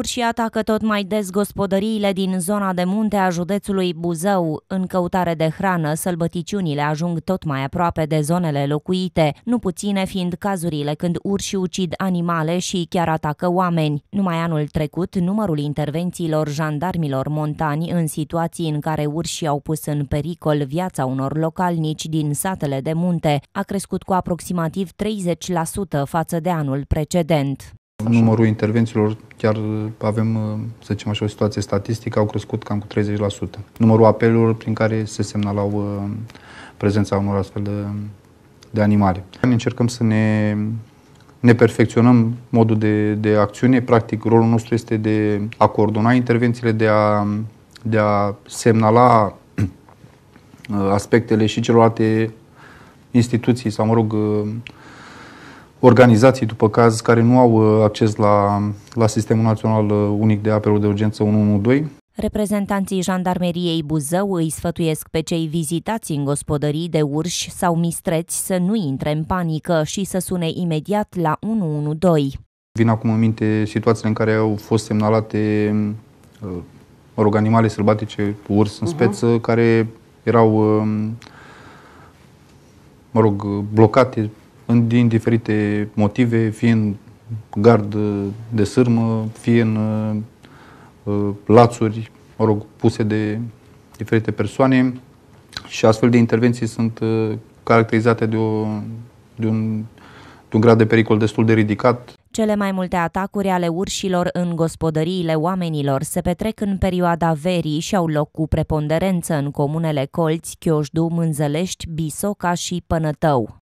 focuri și atacă tot mai des gospodăriile din zona de munte a județului Buzău. În căutare de hrană, sălbăticiunile ajung tot mai aproape de zonele locuite, nu puține fiind cazurile când urși ucid animale și chiar atacă oameni. Numai anul trecut, numărul intervențiilor jandarmilor montani în situații în care urșii au pus în pericol viața unor localnici din satele de munte a crescut cu aproximativ 30% față de anul precedent. Așa. Numărul intervențiilor, chiar avem, uh, să zicem așa, o situație statistică, au crescut cam cu 30%. Numărul apelurilor prin care se semnalau uh, prezența unor astfel de, de animale. Ne încercăm să ne, ne perfecționăm modul de, de acțiune. Practic, rolul nostru este de a coordona intervențiile, de a, de a semnala uh, aspectele și celorlalte instituții sau, mă rog, organizații, după caz, care nu au uh, acces la, la Sistemul Național uh, Unic de Apelor de Urgență 112. Reprezentanții jandarmeriei Buzău îi sfătuiesc pe cei vizitați în gospodării de urși sau mistreți să nu intre în panică și să sune imediat la 112. Vin acum în minte situațiile în care au fost semnalate uh, mă rog, animale sălbatice, urs în uh-huh. care erau mă rog, blocate în, din diferite motive, fie în gard de sârmă, fie în uh, lațuri, mă rog, puse de diferite persoane și astfel de intervenții sunt uh, caracterizate de, o, de, un, de un grad de pericol destul de ridicat. Cele mai multe atacuri ale urșilor în gospodăriile oamenilor se petrec în perioada verii și au loc cu preponderență în comunele Colți, Chioșdu, Mânzălești, Bisoca și Pănătău.